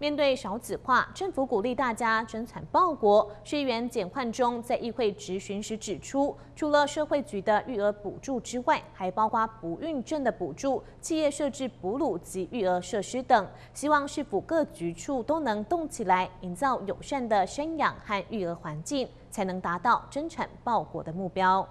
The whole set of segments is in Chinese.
面对少子化，政府鼓励大家捐产报国。议员简焕中在议会质询时指出，除了社会局的育儿补助之外，还包括不孕症的补助、企业设置哺乳及育儿设施等。希望市府各局处都能动起来，营造友善的生养和育儿环境，才能达到生产报国的目标。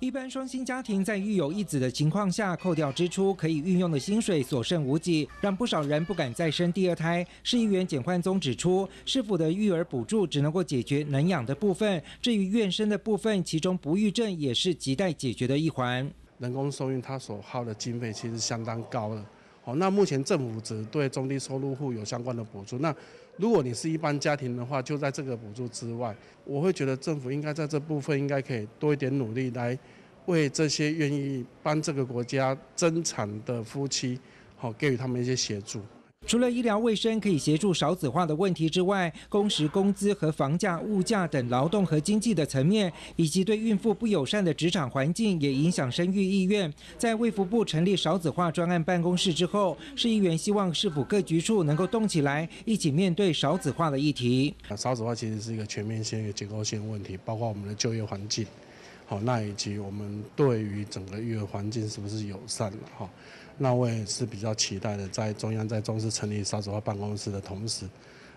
一般双薪家庭在育有一子的情况下，扣掉支出可以运用的薪水所剩无几，让不少人不敢再生第二胎。市议员简焕宗指出，市府的育儿补助只能够解决能养的部分，至于愿生的部分，其中不育症也是亟待解决的一环。人工受孕它所耗的经费其实相当高了。好，那目前政府只对中低收入户有相关的补助。那如果你是一般家庭的话，就在这个补助之外，我会觉得政府应该在这部分应该可以多一点努力来为这些愿意帮这个国家增产的夫妻，好给予他们一些协助。除了医疗卫生可以协助少子化的问题之外，工时、工资和房价、物价等劳动和经济的层面，以及对孕妇不友善的职场环境，也影响生育意愿。在卫福部成立少子化专案办公室之后，市议员希望市府各局处能够动起来，一起面对少子化的议题。少子化其实是一个全面性、一个结构性问题，包括我们的就业环境。好，那以及我们对于整个育儿环境是不是友善了？哈，那我也是比较期待的，在中央在重视成立少子化办公室的同时，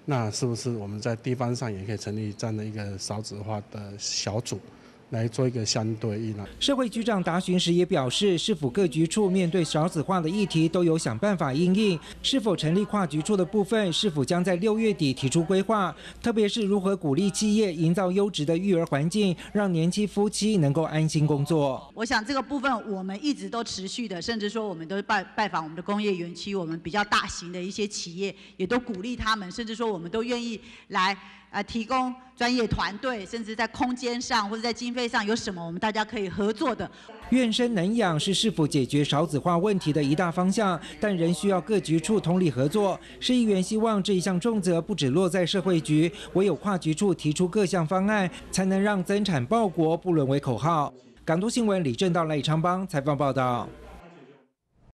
那是不是我们在地方上也可以成立这样的一个少子化的小组？来做一个相对应了。社会局长答询时也表示，是否各局处面对少子化的议题都有想办法应应？是否成立跨局处的部分？是否将在六月底提出规划？特别是如何鼓励企业营造优质的育儿环境，让年轻夫妻能够安心工作？我想这个部分我们一直都持续的，甚至说我们都拜拜访我们的工业园区，我们比较大型的一些企业也都鼓励他们，甚至说我们都愿意来。啊！提供专业团队，甚至在空间上或者在经费上有什么，我们大家可以合作的。愿生能养是是否解决少子化问题的一大方向，但仍需要各局处通力合作。市议员希望这一项重责不止落在社会局，唯有跨局处提出各项方案，才能让增产报国不沦为口号。港都新闻李正道赖昌邦采访报道。